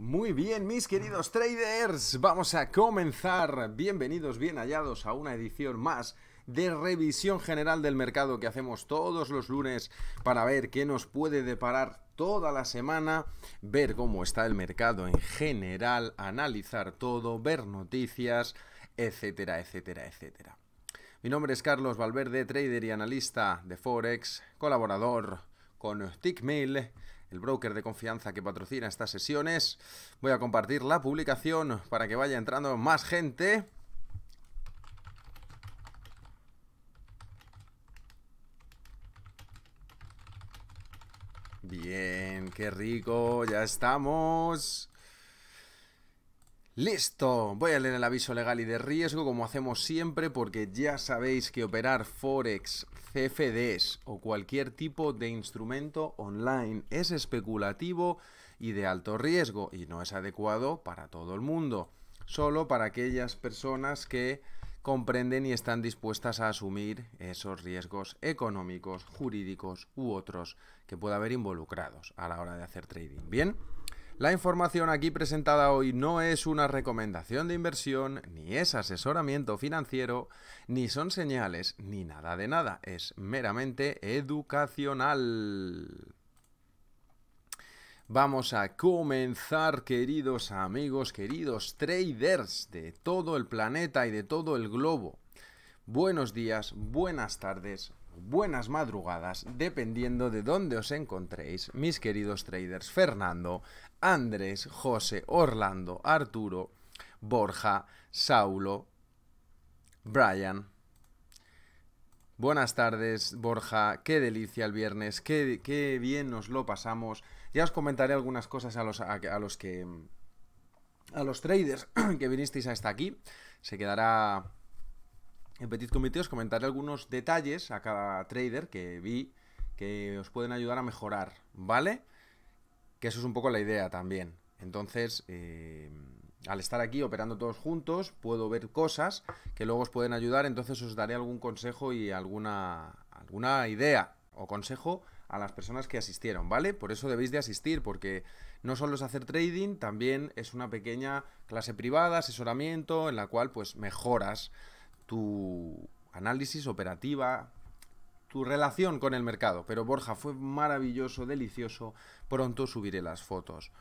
Muy bien, mis queridos traders, vamos a comenzar. Bienvenidos, bien hallados a una edición más de revisión general del mercado que hacemos todos los lunes para ver qué nos puede deparar toda la semana, ver cómo está el mercado en general, analizar todo, ver noticias, etcétera, etcétera, etcétera. Mi nombre es Carlos Valverde, trader y analista de Forex, colaborador con Tickmill el broker de confianza que patrocina estas sesiones. Voy a compartir la publicación para que vaya entrando más gente. Bien, qué rico, ya estamos. Listo, voy a leer el aviso legal y de riesgo como hacemos siempre porque ya sabéis que operar Forex CFDs o cualquier tipo de instrumento online. Es especulativo y de alto riesgo y no es adecuado para todo el mundo, solo para aquellas personas que comprenden y están dispuestas a asumir esos riesgos económicos, jurídicos u otros que pueda haber involucrados a la hora de hacer trading. Bien. La información aquí presentada hoy no es una recomendación de inversión, ni es asesoramiento financiero, ni son señales, ni nada de nada. Es meramente educacional. Vamos a comenzar, queridos amigos, queridos traders de todo el planeta y de todo el globo. Buenos días, buenas tardes, buenas madrugadas, dependiendo de dónde os encontréis, mis queridos traders. Fernando, Andrés, José, Orlando, Arturo, Borja, Saulo, Brian. Buenas tardes, Borja. Qué delicia el viernes. Qué, bien nos lo pasamos. Ya os comentaré algunas cosas a los, a, los que. A los traders que vinisteis hasta aquí. Se quedará en Petit Comité os comentaré algunos detalles a cada trader que vi que os pueden ayudar a mejorar, ¿vale? que eso es un poco la idea también. Entonces, eh, al estar aquí operando todos juntos, puedo ver cosas que luego os pueden ayudar, entonces os daré algún consejo y alguna, alguna idea o consejo a las personas que asistieron, ¿vale? Por eso debéis de asistir, porque no solo es hacer trading, también es una pequeña clase privada, asesoramiento, en la cual pues mejoras tu análisis operativa, tu relación con el mercado. Pero Borja, fue maravilloso, delicioso. Pronto subiré las fotos.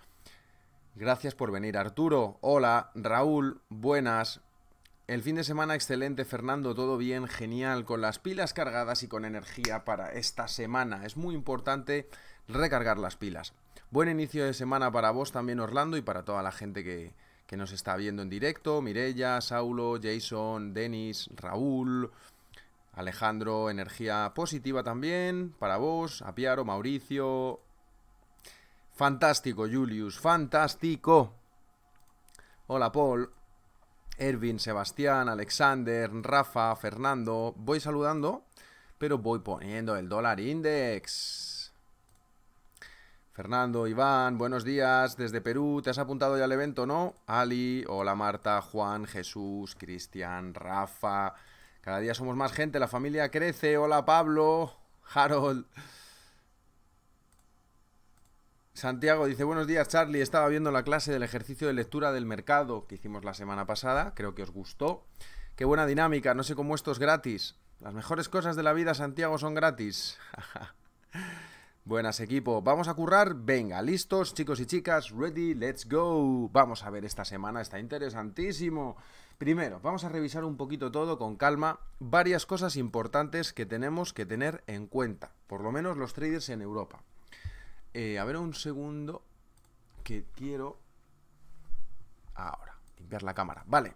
Gracias por venir, Arturo. Hola, Raúl, buenas. El fin de semana excelente, Fernando, todo bien, genial, con las pilas cargadas y con energía para esta semana. Es muy importante recargar las pilas. Buen inicio de semana para vos también, Orlando, y para toda la gente que, nos está viendo en directo. Mirella, Saulo, Jason, Denis, Raúl. Alejandro, energía positiva también. Para vos, A Apiaro, Mauricio. Fantástico, Julius, fantástico. Hola, Paul. Ervin, Sebastián, Alexander, Rafa, Fernando. Voy saludando, pero voy poniendo el dólar index. Fernando, Iván, buenos días desde Perú. ¿Te has apuntado ya al evento, no? Ali, hola Marta, Juan, Jesús, Cristian, Rafa, cada día somos más gente, la familia crece. Hola Pablo, Harold. Santiago dice, buenos días Charlie, estaba viendo la clase del ejercicio de lectura del mercado que hicimos la semana pasada, creo que os gustó. Qué buena dinámica, no sé cómo esto es gratis. Las mejores cosas de la vida, Santiago, son gratis. Buenas equipo, vamos a currar, venga, listos chicos y chicas, ready, let's go. Vamos a ver esta semana, está interesantísimo. Primero, vamos a revisar un poquito todo con calma, varias cosas importantes que tenemos que tener en cuenta, por lo menos los traders en Europa. Eh, a ver un segundo que quiero... Ahora, limpiar la cámara. Vale.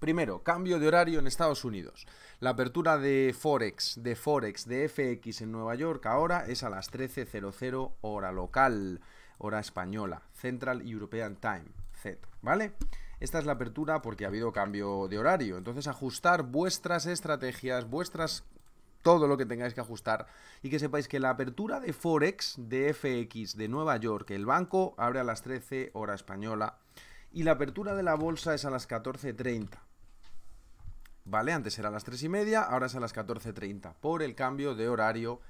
Primero, cambio de horario en Estados Unidos. La apertura de Forex, de Forex, de FX en Nueva York ahora es a las 13.00 hora local, hora española, Central European Time, Z, ¿vale? Esta es la apertura porque ha habido cambio de horario. Entonces, ajustar vuestras estrategias, vuestras todo lo que tengáis que ajustar y que sepáis que la apertura de Forex de FX de Nueva York, el banco abre a las 13 hora española y la apertura de la bolsa es a las 14.30. ¿Vale? Antes era a las 3 y media, ahora es a las 14.30 por el cambio de horario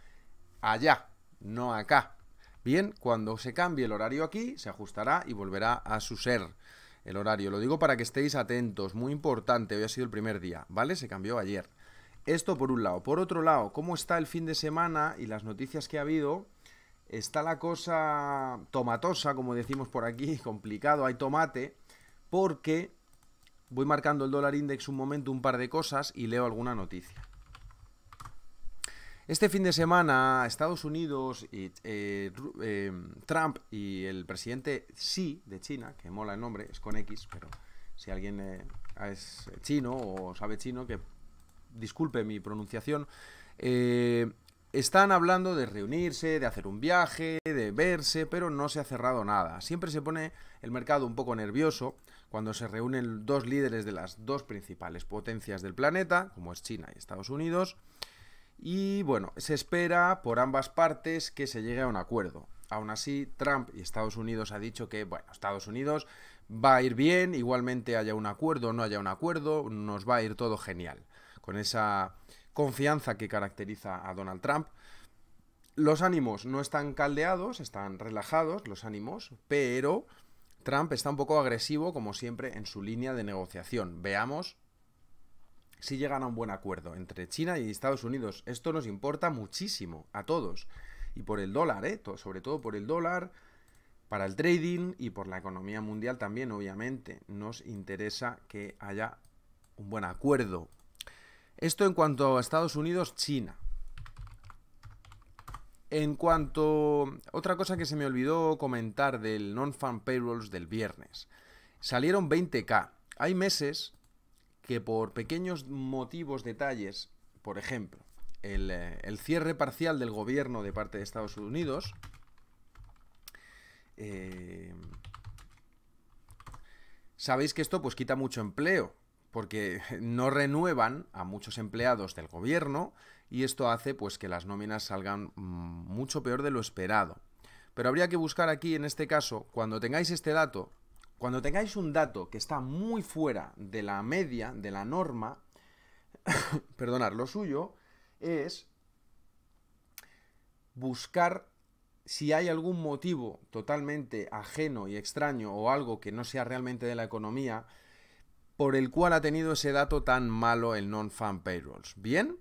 allá, no acá. Bien, cuando se cambie el horario aquí, se ajustará y volverá a su ser el horario. Lo digo para que estéis atentos, muy importante, hoy ha sido el primer día, ¿vale? Se cambió ayer. Esto por un lado. Por otro lado, ¿cómo está el fin de semana y las noticias que ha habido? Está la cosa tomatosa, como decimos por aquí, complicado, hay tomate, porque voy marcando el dólar index un momento, un par de cosas y leo alguna noticia. Este fin de semana, Estados Unidos, y, eh, eh, Trump y el presidente Xi de China, que mola el nombre, es con X, pero si alguien eh, es chino o sabe chino, que disculpe mi pronunciación, están hablando de reunirse, de hacer un viaje, de verse, pero no se ha cerrado nada. Siempre se pone el mercado un poco nervioso cuando se reúnen dos líderes de las dos principales potencias del planeta, como es China y Estados Unidos, y bueno, se espera por ambas partes que se llegue a un acuerdo. Aún así, Trump y Estados Unidos ha dicho que, bueno, Estados Unidos va a ir bien, igualmente haya un acuerdo o no haya un acuerdo, nos va a ir todo genial. Con esa confianza que caracteriza a Donald Trump. Los ánimos no están caldeados, están relajados los ánimos, pero Trump está un poco agresivo, como siempre, en su línea de negociación. Veamos si llegan a un buen acuerdo entre China y Estados Unidos. Esto nos importa muchísimo a todos. Y por el dólar, ¿eh? sobre todo por el dólar, para el trading y por la economía mundial también, obviamente. Nos interesa que haya un buen acuerdo. Esto en cuanto a Estados Unidos, China. En cuanto... Otra cosa que se me olvidó comentar del non-farm payrolls del viernes. Salieron 20k. Hay meses que por pequeños motivos, detalles, por ejemplo, eh, el, cierre parcial del gobierno de parte de Estados Unidos, eh, sabéis que esto pues quita mucho empleo, porque no renuevan a muchos empleados del gobierno y esto hace pues que las nóminas salgan mm, mucho peor de lo esperado. Pero habría que buscar aquí en este caso, cuando tengáis este dato, cuando tengáis un dato que está muy fuera de la media, de la norma, perdonar, lo suyo es buscar si hay algún motivo totalmente ajeno y extraño o algo que no sea realmente de la economía por el cual ha tenido ese dato tan malo el non-fan payrolls. ¿Bien?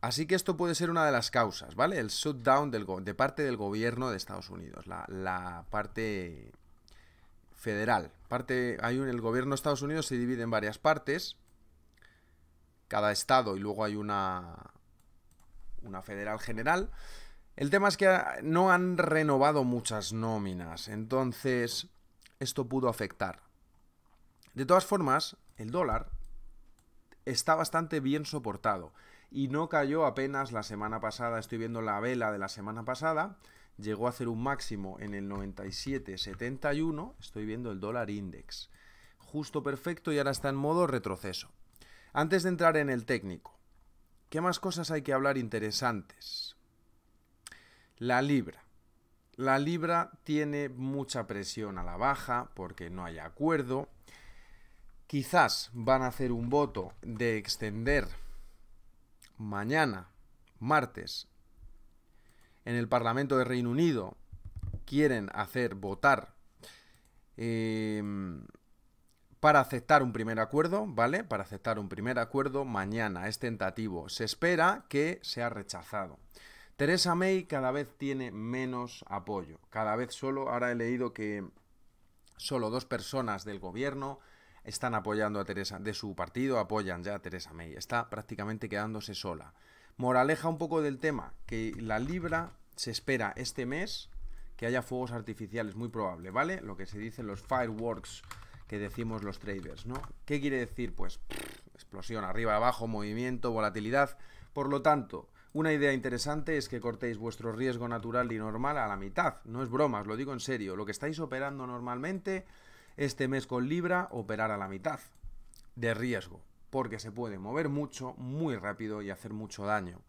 Así que esto puede ser una de las causas, ¿vale? El shutdown de parte del gobierno de Estados Unidos, la parte federal. Parte, hay un, el gobierno de Estados Unidos se divide en varias partes, cada estado y luego hay una, una federal general. El tema es que no han renovado muchas nóminas, entonces esto pudo afectar. De todas formas, el dólar está bastante bien soportado y no cayó apenas la semana pasada, estoy viendo la vela de la semana pasada, llegó a hacer un máximo en el 97.71, estoy viendo el dólar index, justo perfecto y ahora está en modo retroceso. Antes de entrar en el técnico, ¿qué más cosas hay que hablar interesantes? La libra. La libra tiene mucha presión a la baja porque no hay acuerdo. Quizás van a hacer un voto de extender mañana, martes, en el Parlamento de Reino Unido quieren hacer votar em, para aceptar un primer acuerdo, ¿vale? Para aceptar un primer acuerdo mañana, es tentativo. Se espera que sea rechazado. Teresa May cada vez tiene menos apoyo. Cada vez solo, ahora he leído que solo dos personas del gobierno están apoyando a Teresa, de su partido apoyan ya a Teresa May. Está prácticamente quedándose sola. Moraleja un poco del tema, que la libra se espera este mes que haya fuegos artificiales, muy probable, ¿vale? Lo que se dice los fireworks que decimos los traders, ¿no? ¿Qué quiere decir? Pues explosión, arriba, abajo, movimiento, volatilidad. Por lo tanto, una idea interesante es que cortéis vuestro riesgo natural y normal a la mitad. No es bromas, lo digo en serio. Lo que estáis operando normalmente, este mes con Libra, operar a la mitad de riesgo porque se puede mover mucho, muy rápido y hacer mucho daño.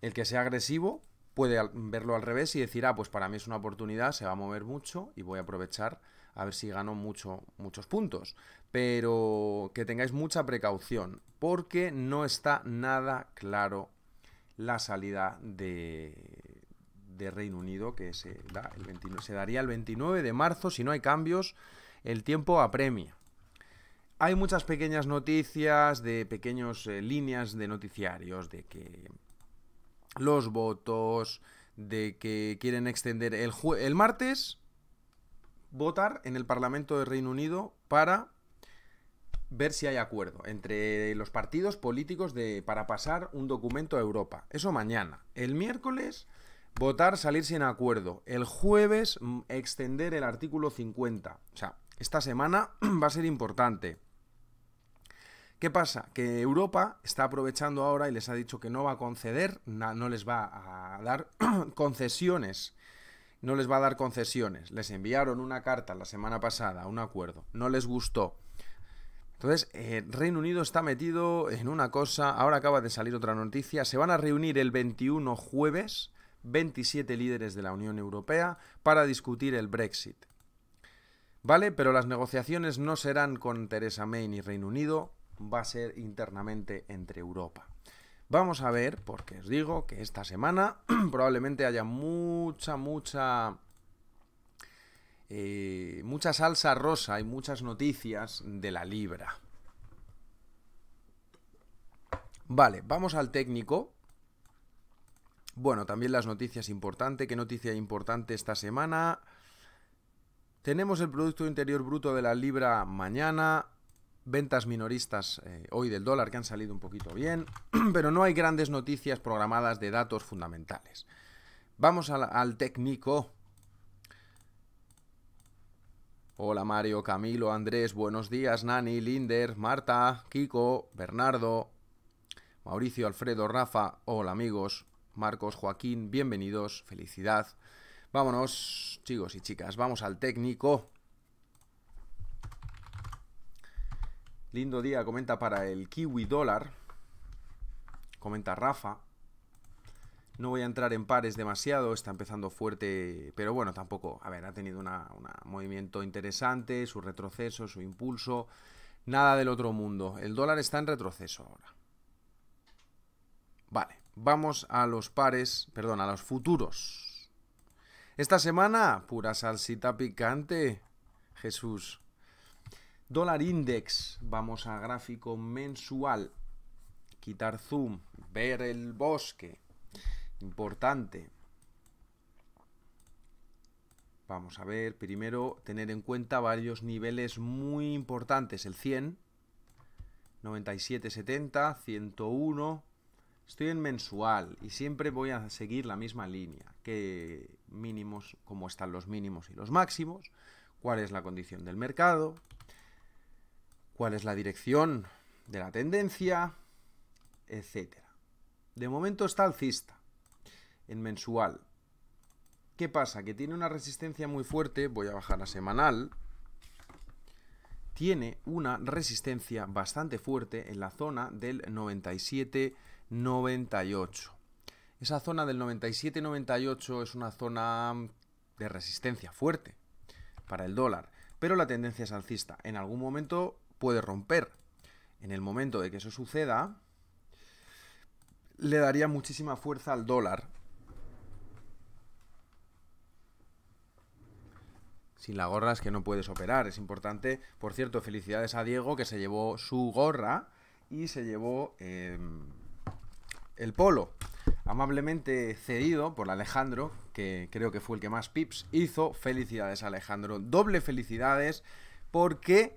El que sea agresivo puede verlo al revés y decir, ah, pues para mí es una oportunidad, se va a mover mucho y voy a aprovechar a ver si gano mucho, muchos puntos. Pero que tengáis mucha precaución, porque no está nada claro la salida de, Reino Unido, que se, da el se daría el 29 de marzo, si no hay cambios, el tiempo apremia. Hay muchas pequeñas noticias de pequeñas eh, líneas de noticiarios de que los votos, de que quieren extender el, el martes votar en el Parlamento del Reino Unido para ver si hay acuerdo entre los partidos políticos de, para pasar un documento a Europa. Eso mañana. El miércoles votar salir sin acuerdo. El jueves extender el artículo 50. O sea, esta semana va a ser importante. ¿Qué pasa? Que Europa está aprovechando ahora y les ha dicho que no va a conceder, no les va a dar concesiones. No les va a dar concesiones. Les enviaron una carta la semana pasada, un acuerdo. No les gustó. Entonces, eh, Reino Unido está metido en una cosa. Ahora acaba de salir otra noticia. Se van a reunir el 21 jueves 27 líderes de la Unión Europea para discutir el Brexit. ¿Vale? Pero las negociaciones no serán con Theresa May ni Reino Unido, va a ser internamente entre Europa. Vamos a ver, porque os digo que esta semana probablemente haya mucha, mucha... Eh, mucha salsa rosa y muchas noticias de la libra. Vale, vamos al técnico. Bueno, también las noticias importantes. ¿Qué noticia importante esta semana? Tenemos el Producto Interior Bruto de la Libra mañana ventas minoristas eh, hoy del dólar que han salido un poquito bien, pero no hay grandes noticias programadas de datos fundamentales. Vamos al, al técnico. Hola Mario, Camilo, Andrés, buenos días, Nani, Linder, Marta, Kiko, Bernardo, Mauricio, Alfredo, Rafa, hola amigos, Marcos, Joaquín, bienvenidos, felicidad. Vámonos, chicos y chicas, vamos al técnico. Lindo día, comenta para el Kiwi Dólar. Comenta Rafa. No voy a entrar en pares demasiado, está empezando fuerte, pero bueno, tampoco. A ver, ha tenido un movimiento interesante, su retroceso, su impulso. Nada del otro mundo. El dólar está en retroceso ahora. Vale, vamos a los pares, perdón, a los futuros. Esta semana, pura salsita picante. Jesús. Dólar index, vamos a gráfico mensual, quitar zoom, ver el bosque, importante. Vamos a ver, primero tener en cuenta varios niveles muy importantes, el 100, 97, 70, 101. Estoy en mensual y siempre voy a seguir la misma línea, que mínimos, cómo están los mínimos y los máximos, cuál es la condición del mercado, cuál es la dirección de la tendencia, etcétera. De momento está alcista en mensual. ¿Qué pasa? Que tiene una resistencia muy fuerte, voy a bajar a semanal, tiene una resistencia bastante fuerte en la zona del 97-98. Esa zona del 97,98 es una zona de resistencia fuerte para el dólar, pero la tendencia es alcista. En algún momento puede romper. En el momento de que eso suceda, le daría muchísima fuerza al dólar. Sin la gorra es que no puedes operar, es importante. Por cierto, felicidades a Diego que se llevó su gorra y se llevó em, el polo. Amablemente cedido por Alejandro, que creo que fue el que más pips hizo. Felicidades Alejandro, doble felicidades porque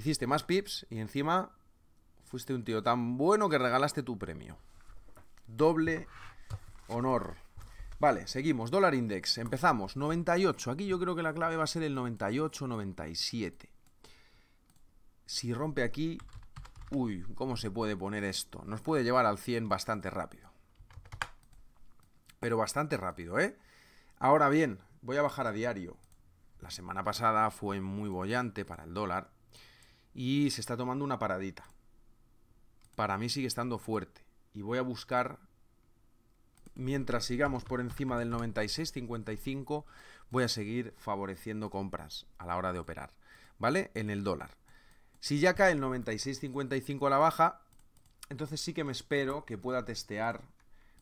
hiciste más pips y encima fuiste un tío tan bueno que regalaste tu premio. Doble honor. Vale, seguimos. Dólar index. Empezamos. 98. Aquí yo creo que la clave va a ser el 98-97. Si rompe aquí... Uy, ¿cómo se puede poner esto? Nos puede llevar al 100 bastante rápido. Pero bastante rápido, ¿eh? Ahora bien, voy a bajar a diario. La semana pasada fue muy bollante para el dólar y se está tomando una paradita. Para mí sigue estando fuerte y voy a buscar, mientras sigamos por encima del 96.55, voy a seguir favoreciendo compras a la hora de operar, ¿vale? En el dólar. Si ya cae el 96.55 a la baja, entonces sí que me espero que pueda testear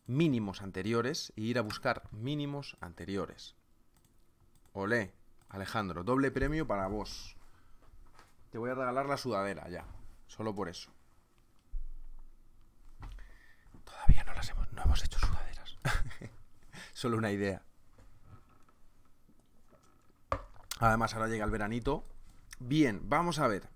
mínimos anteriores y e ir a buscar mínimos anteriores. Olé, Alejandro, doble premio para vos. Te voy a regalar la sudadera ya. Solo por eso. Todavía no las hemos, no hemos hecho sudaderas. Solo una idea. Además, ahora llega el veranito. Bien, vamos a ver.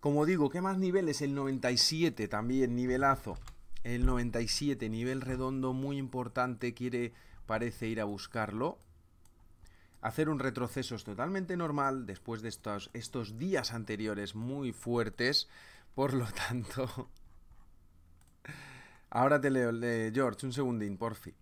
Como digo, ¿qué más niveles? El 97 también, nivelazo. El 97, nivel redondo, muy importante, quiere, parece ir a buscarlo hacer un retroceso es totalmente normal después de estos, estos días anteriores muy fuertes. Por lo tanto... Ahora te leo, George, un segundín, porfi.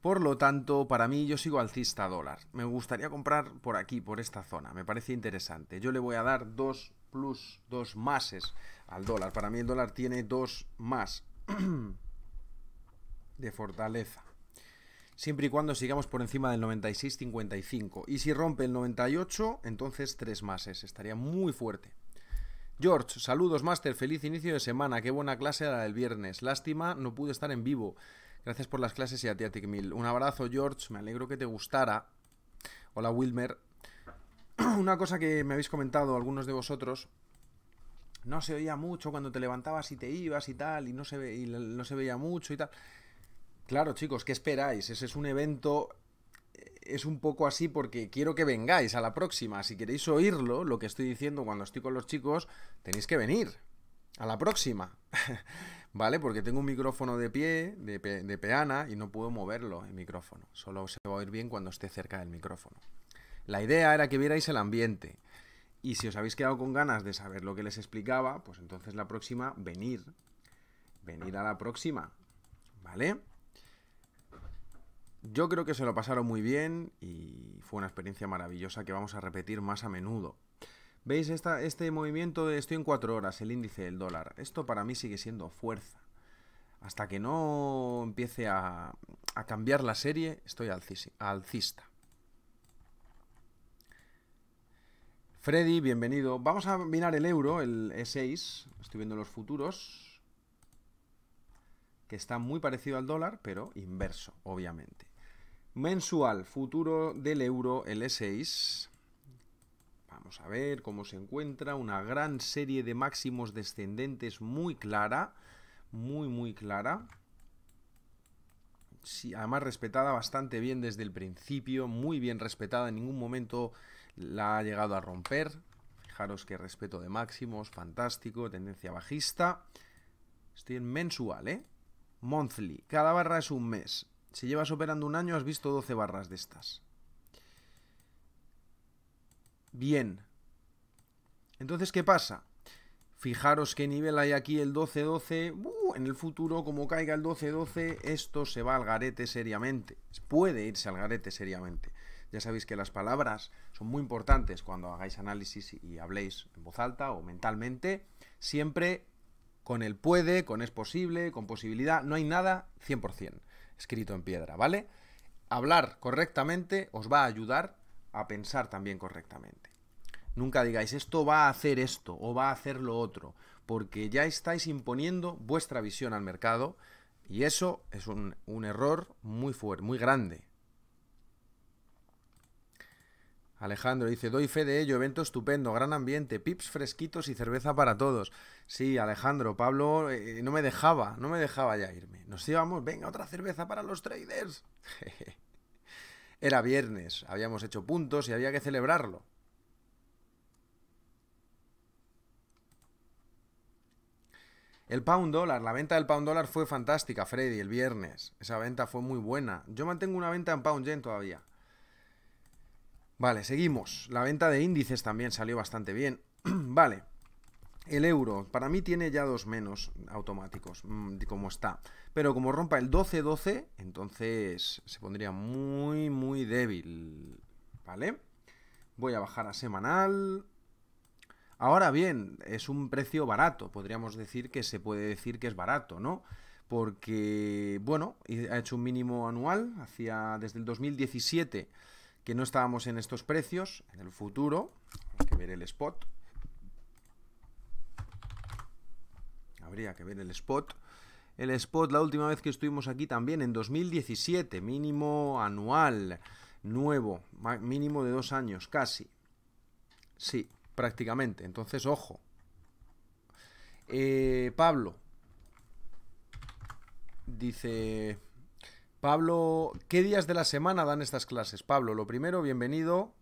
Por lo tanto, para mí yo sigo alcista dólar. Me gustaría comprar por aquí, por esta zona. Me parece interesante. Yo le voy a dar dos plus, dos máses al dólar. Para mí el dólar tiene dos más de fortaleza siempre y cuando sigamos por encima del 96.55. Y si rompe el 98, entonces tres meses Estaría muy fuerte. George, saludos, Master. Feliz inicio de semana. Qué buena clase era del viernes. Lástima, no pude estar en vivo. Gracias por las clases y a Tiatic Mil. Un abrazo, George. Me alegro que te gustara. Hola, Wilmer. Una cosa que me habéis comentado algunos de vosotros. No se oía mucho cuando te levantabas y te ibas y tal, y no se, y no se veía mucho y tal. Claro, chicos, ¿qué esperáis? Ese es un evento eh, es un poco así porque quiero que vengáis a la próxima. Si queréis oírlo, lo que estoy diciendo cuando estoy con los chicos, tenéis que venir a la próxima. ¿Vale? Porque tengo un micrófono de pie, de, peana, y no puedo moverlo el micrófono. Solo se va a oír bien cuando esté cerca del micrófono. La idea era que vierais el ambiente. Y si os habéis quedado con ganas de saber lo que les explicaba, pues entonces la próxima, venir. Venir a la próxima. ¿Vale? Yo creo que se lo pasaron muy bien y fue una experiencia maravillosa que vamos a repetir más a menudo. ¿Veis este movimiento de estoy en cuatro horas, el índice del dólar? Esto para mí sigue siendo fuerza. Hasta que no empiece a, cambiar la serie, estoy alcista. Freddy, bienvenido. Vamos a mirar el euro, el E6. Estoy viendo los futuros. Que está muy parecido al dólar, pero inverso, obviamente. Mensual, futuro del euro, el E6. Vamos a ver cómo se encuentra. Una gran serie de máximos descendentes muy clara. Muy, muy clara. Sí, además respetada bastante bien desde el principio. Muy bien respetada. En ningún momento la ha llegado a romper. Fijaros que respeto de máximos. Fantástico. Tendencia bajista. Estoy en mensual, ¿eh? Monthly. Cada barra es un mes. Si llevas operando un año, has visto 12 barras de estas. Bien. Entonces, ¿qué pasa? Fijaros qué nivel hay aquí el 12-12. Uh, en el futuro, como caiga el 12-12, esto se va al garete seriamente. Puede irse al garete seriamente. Ya sabéis que las palabras son muy importantes cuando hagáis análisis y habléis en voz alta o mentalmente. Siempre con el puede, con es posible, con posibilidad. No hay nada 100% escrito en piedra, ¿vale? Hablar correctamente os va a ayudar a pensar también correctamente. Nunca digáis esto va a hacer esto o va a hacer lo otro, porque ya estáis imponiendo vuestra visión al mercado y eso es un, error muy fuerte, muy grande. Alejandro dice, doy fe de ello, evento estupendo, gran ambiente, pips fresquitos y cerveza para todos. Sí, Alejandro, Pablo eh, no me dejaba, no me dejaba ya irme. Nos íbamos, venga, otra cerveza para los traders. Era viernes, habíamos hecho puntos y había que celebrarlo. El pound dólar, la venta del pound dólar fue fantástica, Freddy, el viernes. Esa venta fue muy buena. Yo mantengo una venta en pound yen todavía. Vale, seguimos. La venta de índices también salió bastante bien. vale. El euro, para mí tiene ya dos menos automáticos, mm, como está. Pero como rompa el 12-12, entonces se pondría muy, muy débil. ¿Vale? Voy a bajar a semanal. Ahora bien, es un precio barato. Podríamos decir que se puede decir que es barato, ¿no? Porque, bueno, ha hecho un mínimo anual hacia desde el 2017 que no estábamos en estos precios en el futuro. Hay que ver el spot. Habría que ver el spot. El spot, la última vez que estuvimos aquí también, en 2017, mínimo anual, nuevo, mínimo de dos años, casi. Sí, prácticamente. Entonces, ojo. Eh, Pablo dice Pablo, ¿qué días de la semana dan estas clases? Pablo, lo primero, bienvenido.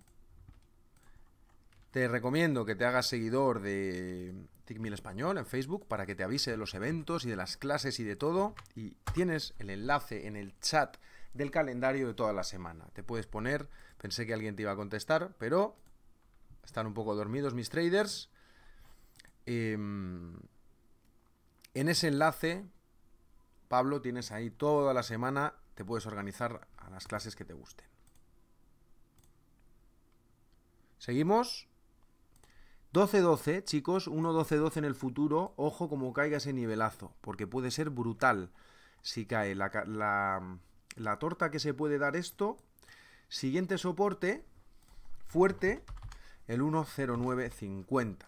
Te recomiendo que te hagas seguidor de TICMIL Español en Facebook para que te avise de los eventos y de las clases y de todo. Y tienes el enlace en el chat del calendario de toda la semana. Te puedes poner, pensé que alguien te iba a contestar, pero están un poco dormidos mis traders. Em, en ese enlace, Pablo, tienes ahí toda la semana te puedes organizar a las clases que te gusten. Seguimos. 12-12, chicos, 1-12-12 en el futuro, ojo como caiga ese nivelazo, porque puede ser brutal si cae la, torta que se puede dar esto. Siguiente soporte, fuerte, el 10950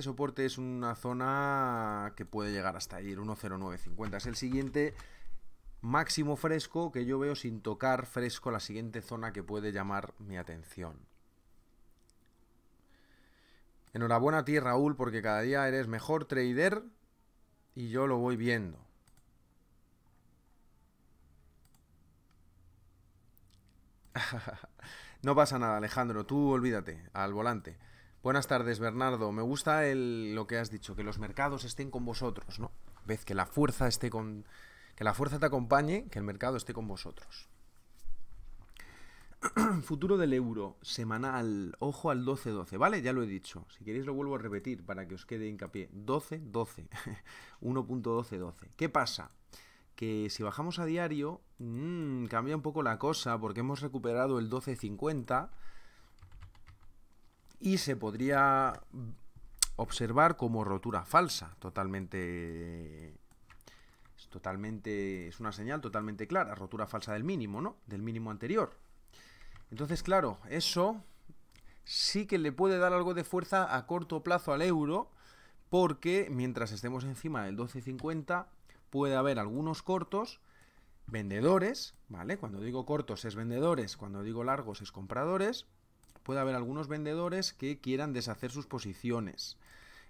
este soporte es una zona que puede llegar hasta ir 10950. Es el siguiente máximo fresco que yo veo sin tocar fresco la siguiente zona que puede llamar mi atención. Enhorabuena a ti, Raúl, porque cada día eres mejor trader y yo lo voy viendo. no pasa nada, Alejandro, tú olvídate, al volante. Buenas tardes, Bernardo. Me gusta lo que has dicho, que los mercados estén con vosotros, ¿no? Vez que la fuerza esté con. Que la fuerza te acompañe, que el mercado esté con vosotros. Futuro del euro, semanal, ojo al 12-12, ¿vale? Ya lo he dicho. Si queréis lo vuelvo a repetir para que os quede hincapié. 12-12, 1.12-12. ¿Qué pasa? que si bajamos a diario, mm, cambia un poco la cosa porque hemos recuperado el 12.50 y se podría observar como rotura falsa, totalmente es totalmente es una señal totalmente clara, rotura falsa del mínimo, ¿no? Del mínimo anterior. Entonces, claro, eso sí que le puede dar algo de fuerza a corto plazo al euro, porque mientras estemos encima del 12.50 puede haber algunos cortos vendedores, ¿vale? Cuando digo cortos es vendedores, cuando digo largos es compradores puede haber algunos vendedores que quieran deshacer sus posiciones.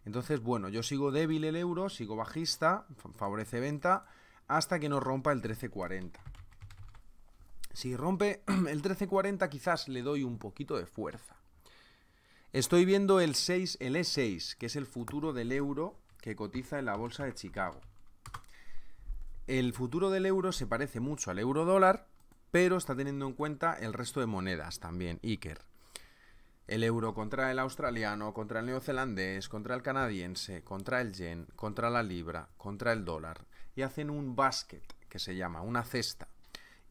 Entonces, bueno, yo sigo débil el euro, sigo bajista, favorece venta, hasta que no rompa el 1340. Si rompe el 1340 quizás le doy un poquito de fuerza. Estoy viendo el 6, el E6, que es el futuro del euro que cotiza en la bolsa de Chicago. El futuro del euro se parece mucho al euro dólar, pero está teniendo en cuenta el resto de monedas también, Iker. El euro contra el australiano, contra el neozelandés, contra el canadiense, contra el yen, contra la libra, contra el dólar. Y hacen un basket, que se llama, una cesta.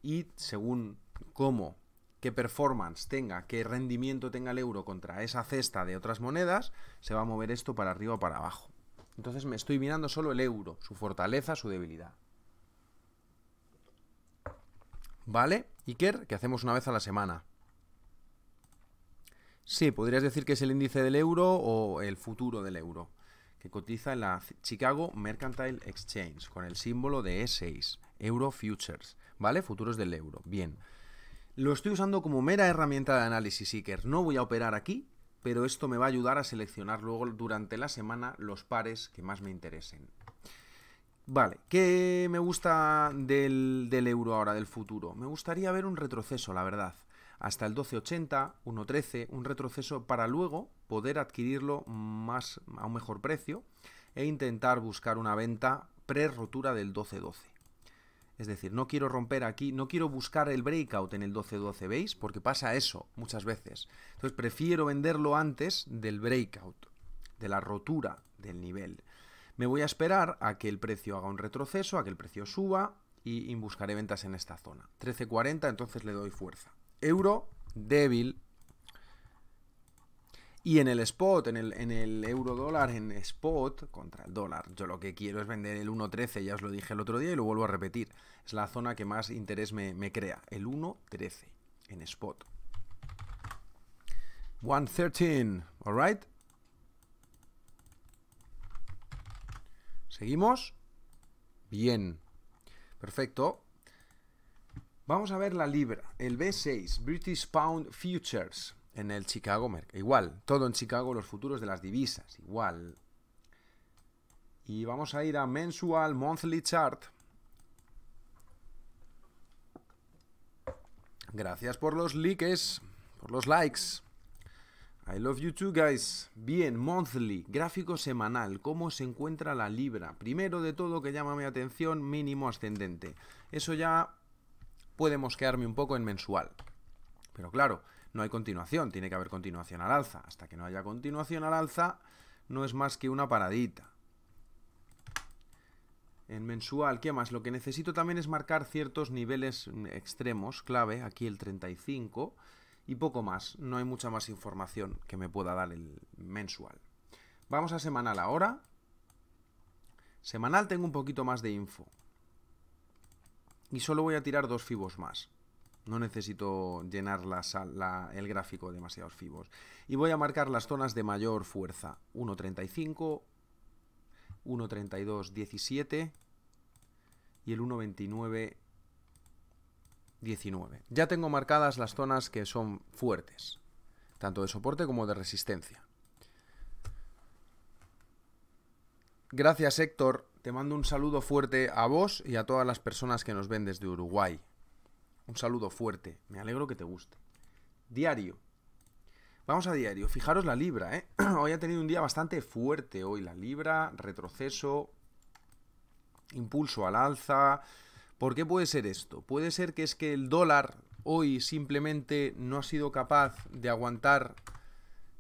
Y según cómo, qué performance tenga, qué rendimiento tenga el euro contra esa cesta de otras monedas, se va a mover esto para arriba o para abajo. Entonces me estoy mirando solo el euro, su fortaleza, su debilidad. ¿Vale? Iker, que hacemos una vez a la semana. Sí, podrías decir que es el índice del euro o el futuro del euro, que cotiza en la Chicago Mercantile Exchange con el símbolo de E6, Euro Futures, ¿vale? Futuros del euro. Bien. Lo estoy usando como mera herramienta de análisis Iker, No voy a operar aquí, pero esto me va a ayudar a seleccionar luego durante la semana los pares que más me interesen. Vale, ¿qué me gusta del, del euro ahora, del futuro? Me gustaría ver un retroceso, la verdad hasta el 1280, 1.13, un retroceso para luego poder adquirirlo más a un mejor precio e intentar buscar una venta pre-rotura del 1212. Es decir, no quiero romper aquí, no quiero buscar el breakout en el 1212, ¿veis? Porque pasa eso muchas veces. Entonces prefiero venderlo antes del breakout, de la rotura del nivel. Me voy a esperar a que el precio haga un retroceso, a que el precio suba y buscaré ventas en esta zona. 13.40, entonces le doy fuerza euro débil. Y en el spot, en el, en el euro dólar, en spot contra el dólar, yo lo que quiero es vender el 1.13, ya os lo dije el otro día y lo vuelvo a repetir. Es la zona que más interés me, me crea, el 1.13 en spot. 1.13, alright. Seguimos. Bien. Perfecto. Vamos a ver la libra, el B6, British Pound Futures, en el Chicago Merc. Igual, todo en Chicago, los futuros de las divisas, igual. Y vamos a ir a Mensual Monthly Chart. Gracias por los likes, por los likes. I love you too, guys. Bien, monthly, gráfico semanal, cómo se encuentra la libra. Primero de todo que llama mi atención, mínimo ascendente. Eso ya podemos quedarme un poco en mensual. Pero claro, no hay continuación, tiene que haber continuación al alza. Hasta que no haya continuación al alza, no es más que una paradita. En mensual, ¿qué más? Lo que necesito también es marcar ciertos niveles mm, extremos, clave, aquí el 35, y poco más. No hay mucha más información que me pueda dar el mensual. Vamos a semanal ahora. Semanal tengo un poquito más de info y solo voy a tirar dos fibos más. No necesito llenar el gráfico de demasiados fibos. Y voy a marcar las zonas de mayor fuerza. 1.35, 1.32, 17 y el 1.29, 19. Ya tengo marcadas las zonas que son fuertes, tanto de soporte como de resistencia. Gracias Héctor te mando un saludo fuerte a vos y a todas las personas que nos ven desde Uruguay. Un saludo fuerte. Me alegro que te guste. Diario. Vamos a diario. Fijaros la libra, ¿eh? Hoy ha tenido un día bastante fuerte. Hoy la libra, retroceso, impulso al alza. ¿Por qué puede ser esto? Puede ser que es que el dólar hoy simplemente no ha sido capaz de aguantar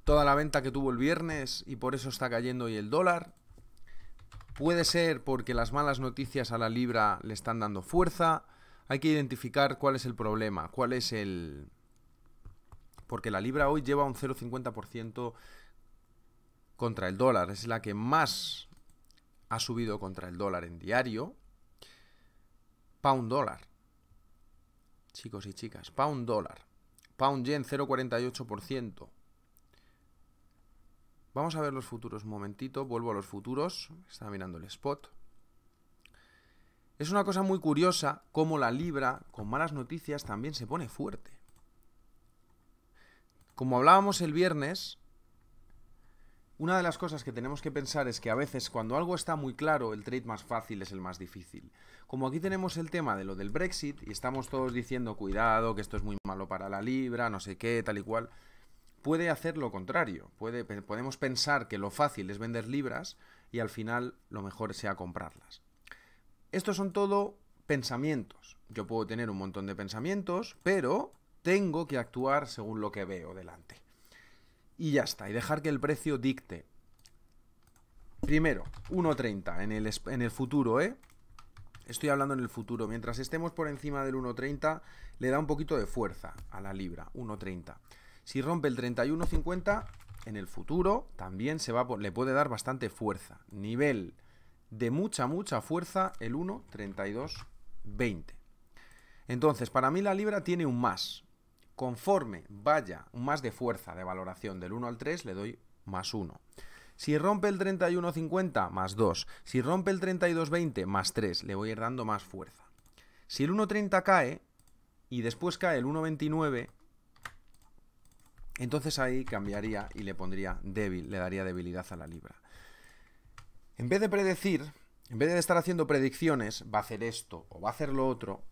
toda la venta que tuvo el viernes y por eso está cayendo hoy el dólar. Puede ser porque las malas noticias a la libra le están dando fuerza. Hay que identificar cuál es el problema, cuál es el... Porque la libra hoy lleva un 0,50% contra el dólar. Es la que más ha subido contra el dólar en diario. Pound dólar. Chicos y chicas, pound dólar. Pound yen 0,48%. Vamos a ver los futuros un momentito. Vuelvo a los futuros. Estaba mirando el spot. Es una cosa muy curiosa cómo la libra, con malas noticias, también se pone fuerte. Como hablábamos el viernes, una de las cosas que tenemos que pensar es que a veces cuando algo está muy claro, el trade más fácil es el más difícil. Como aquí tenemos el tema de lo del Brexit y estamos todos diciendo, cuidado, que esto es muy malo para la libra, no sé qué, tal y cual puede hacer lo contrario. podemos pensar que lo fácil es vender libras y al final lo mejor sea comprarlas. Estos son todo pensamientos. Yo puedo tener un montón de pensamientos, pero tengo que actuar según lo que veo delante. Y ya está, y dejar que el precio dicte. Primero, 1.30 en el, en el futuro, ¿eh? Estoy hablando en el futuro. Mientras estemos por encima del 1.30, le da un poquito de fuerza a la libra, 1.30. Si rompe el 31.50, en el futuro también se le puede dar bastante fuerza. Nivel de mucha, mucha fuerza, el 1.32.20. Entonces, para mí la libra tiene un más. Conforme vaya un más de fuerza de valoración del 1 al 3, le doy más 1. Si rompe el 31.50, más 2. Si rompe el 32.20, más 3. Le voy a ir dando más fuerza. Si el 1.30 cae y después cae el 1.29, entonces ahí cambiaría y le pondría débil, le daría debilidad a la libra. En vez de predecir, en vez de estar haciendo predicciones, va a hacer esto o va a hacer lo otro,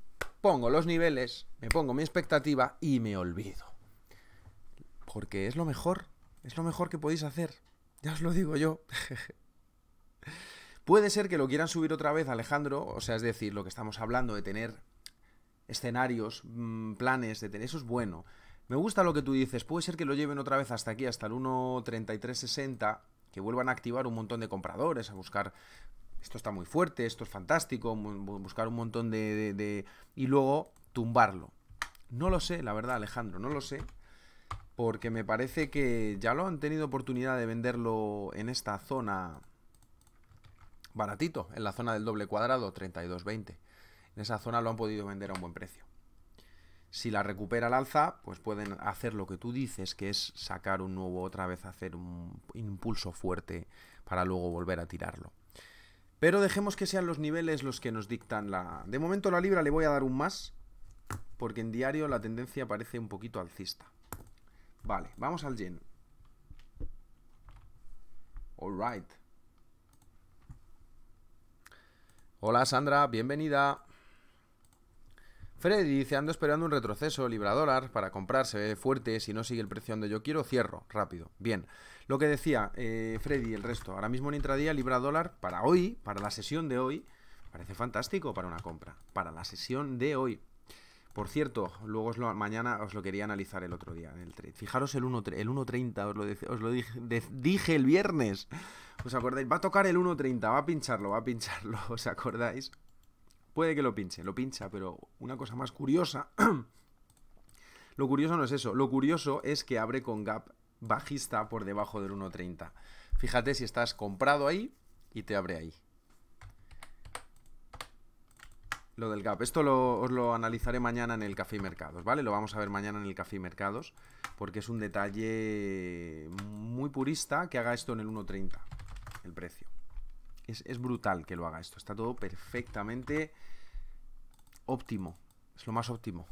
pongo los niveles, me pongo mi expectativa y me olvido. Porque es lo mejor, es lo mejor que podéis hacer. Ya os lo digo yo. Puede ser que lo quieran subir otra vez, Alejandro, o sea, es decir, lo que estamos hablando de tener escenarios, mm, planes, de tener, eso es bueno me gusta lo que tú dices, puede ser que lo lleven otra vez hasta aquí, hasta el 1.3360, que vuelvan a activar un montón de compradores, a buscar, esto está muy fuerte, esto es fantástico, buscar un montón de... y luego tumbarlo. No lo sé, la verdad Alejandro, no lo sé, porque me parece que ya lo han tenido oportunidad de venderlo en esta zona baratito, en la zona del doble cuadrado, 32.20. En esa zona lo han podido vender a un buen precio. Si la recupera el alza, pues pueden hacer lo que tú dices, que es sacar un nuevo otra vez, hacer un impulso fuerte para luego volver a tirarlo. Pero dejemos que sean los niveles los que nos dictan la... De momento la libra le voy a dar un más, porque en diario la tendencia parece un poquito alcista. Vale, vamos al All right. Hola Sandra, bienvenida. Freddy dice, ando esperando un retroceso, libra dólar, para comprar, se ve fuerte, si no sigue el precio donde yo quiero, cierro, rápido. Bien, lo que decía eh, Freddy, el resto, ahora mismo en intradía, libra dólar, para hoy, para la sesión de hoy, parece fantástico para una compra, para la sesión de hoy. Por cierto, luego mañana os lo quería analizar el otro día en el trade. Fijaros el 1.30, el os lo, os lo dije, dije el viernes. ¿Os acordáis? Va a tocar el 1.30, va a pincharlo, va a pincharlo, ¿os acordáis? Puede que lo pinche, lo pincha, pero una cosa más curiosa. lo curioso no es eso, lo curioso es que abre con gap bajista por debajo del 1.30. Fíjate si estás comprado ahí y te abre ahí. Lo del gap, esto lo, os lo analizaré mañana en el Café Mercados, ¿vale? Lo vamos a ver mañana en el Café Mercados, porque es un detalle muy purista que haga esto en el 1.30, el precio. Es, brutal que lo haga esto. Está todo perfectamente óptimo. Es lo más óptimo.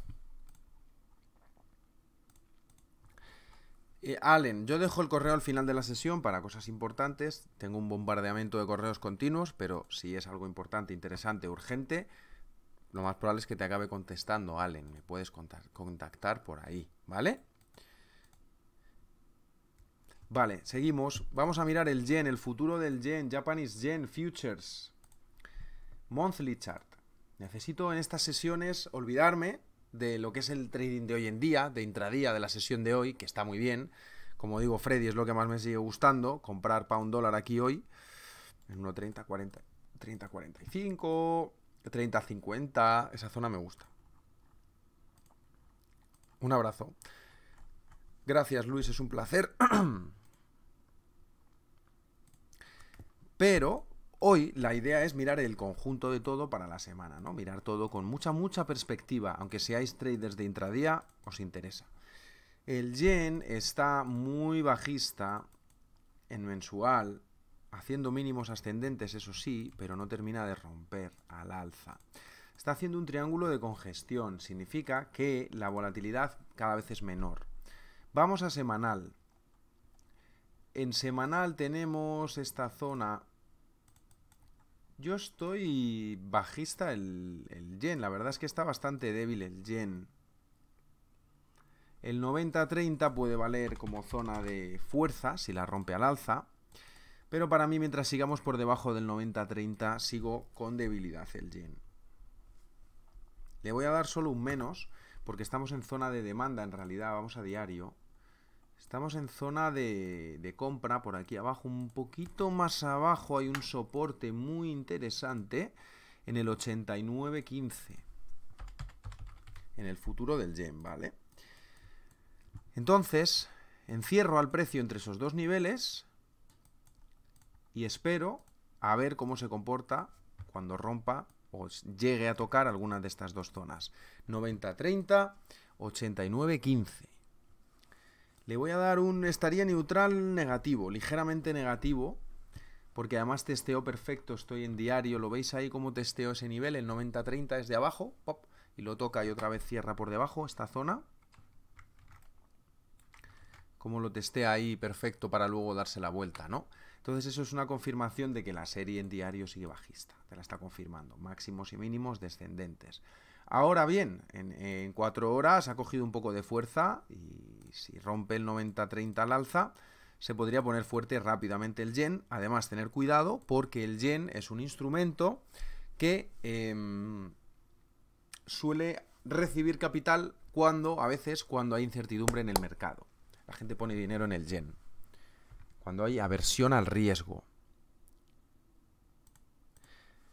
Eh, Allen, yo dejo el correo al final de la sesión para cosas importantes. Tengo un bombardeamiento de correos continuos, pero si es algo importante, interesante, urgente, lo más probable es que te acabe contestando, Allen. Me puedes contactar por ahí, ¿vale? Vale, seguimos. Vamos a mirar el yen, el futuro del yen, Japanese yen futures. Monthly chart. Necesito en estas sesiones olvidarme de lo que es el trading de hoy en día, de intradía, de la sesión de hoy, que está muy bien. Como digo, Freddy es lo que más me sigue gustando, comprar para un dólar aquí hoy en 1.30, 40, 30, 45, 30, 50, esa zona me gusta. Un abrazo. Gracias Luis, es un placer. Pero hoy la idea es mirar el conjunto de todo para la semana, ¿no? Mirar todo con mucha, mucha perspectiva, aunque seáis traders de intradía, os interesa. El yen está muy bajista en mensual, haciendo mínimos ascendentes, eso sí, pero no termina de romper al alza. Está haciendo un triángulo de congestión, significa que la volatilidad cada vez es menor. Vamos a semanal. En semanal tenemos esta zona yo estoy bajista el, yen. La verdad es que está bastante débil el yen. El 90-30 puede valer como zona de fuerza si la rompe al alza. Pero para mí, mientras sigamos por debajo del 90-30, sigo con debilidad el yen. Le voy a dar solo un menos, porque estamos en zona de demanda en realidad, vamos a diario. Estamos en zona de, compra, por aquí abajo, un poquito más abajo hay un soporte muy interesante en el 89.15, en el futuro del yen, ¿vale? Entonces, encierro al precio entre esos dos niveles y espero a ver cómo se comporta cuando rompa o llegue a tocar alguna de estas dos zonas. 90.30, 89.15. Le voy a dar un estaría neutral negativo, ligeramente negativo, porque además testeo perfecto, estoy en diario, lo veis ahí como testeo ese nivel, el 90-30 es de abajo, pop, y lo toca y otra vez cierra por debajo esta zona. Como lo testea ahí perfecto para luego darse la vuelta, ¿no? Entonces eso es una confirmación de que la serie en diario sigue bajista, te la está confirmando, máximos y mínimos descendentes. Ahora bien, en, cuatro horas ha cogido un poco de fuerza y si rompe el 90-30 al alza, se podría poner fuerte rápidamente el yen. Además, tener cuidado porque el yen es un instrumento que em, suele recibir capital cuando, a veces, cuando hay incertidumbre en el mercado. La gente pone dinero en el yen. Cuando hay aversión al riesgo.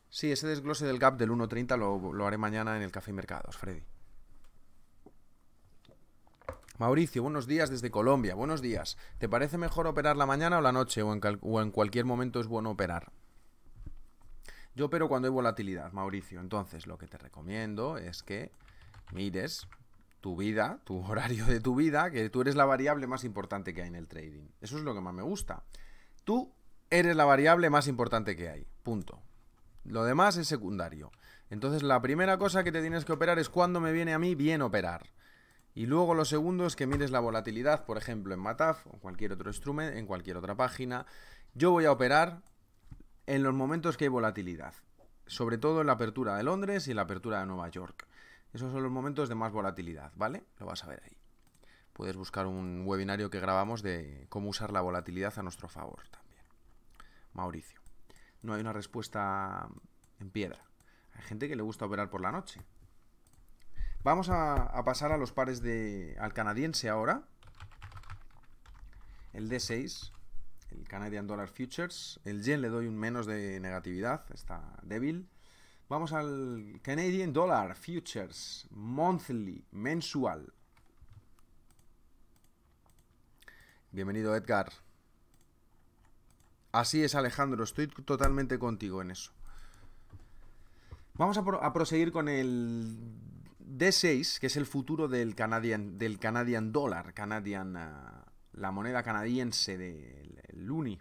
Sí, ese desglose del gap del 1.30 lo, lo, haré mañana en el Café Mercados, Freddy. Mauricio, buenos días desde Colombia, buenos días. ¿Te parece mejor operar la mañana o la noche o en, o en cualquier momento es bueno operar? Yo opero cuando hay volatilidad, Mauricio. Entonces, lo que te recomiendo es que mires tu vida, tu horario de tu vida, que tú eres la variable más importante que hay en el trading. Eso es lo que más me gusta. Tú eres la variable más importante que hay. Punto. Lo demás es secundario. Entonces la primera cosa que te tienes que operar es cuándo me viene a mí bien operar. Y luego lo segundo es que mires la volatilidad, por ejemplo, en Mataf o cualquier otro instrumento, en cualquier otra página. Yo voy a operar en los momentos que hay volatilidad, sobre todo en la apertura de Londres y en la apertura de Nueva York. Esos son los momentos de más volatilidad, ¿vale? Lo vas a ver ahí. Puedes buscar un webinario que grabamos de cómo usar la volatilidad a nuestro favor también. Mauricio no hay una respuesta en piedra. Hay gente que le gusta operar por la noche. Vamos a, pasar a los pares de, al canadiense ahora. El D6, el Canadian Dollar Futures. El yen le doy un menos de negatividad, está débil. Vamos al Canadian Dollar Futures Monthly, mensual. Bienvenido Edgar. Así es, Alejandro, estoy totalmente contigo en eso. Vamos a, proseguir con el D6, que es el futuro del Canadian, del Canadian Dollar, Canadian, ah, la moneda canadiense del Luni.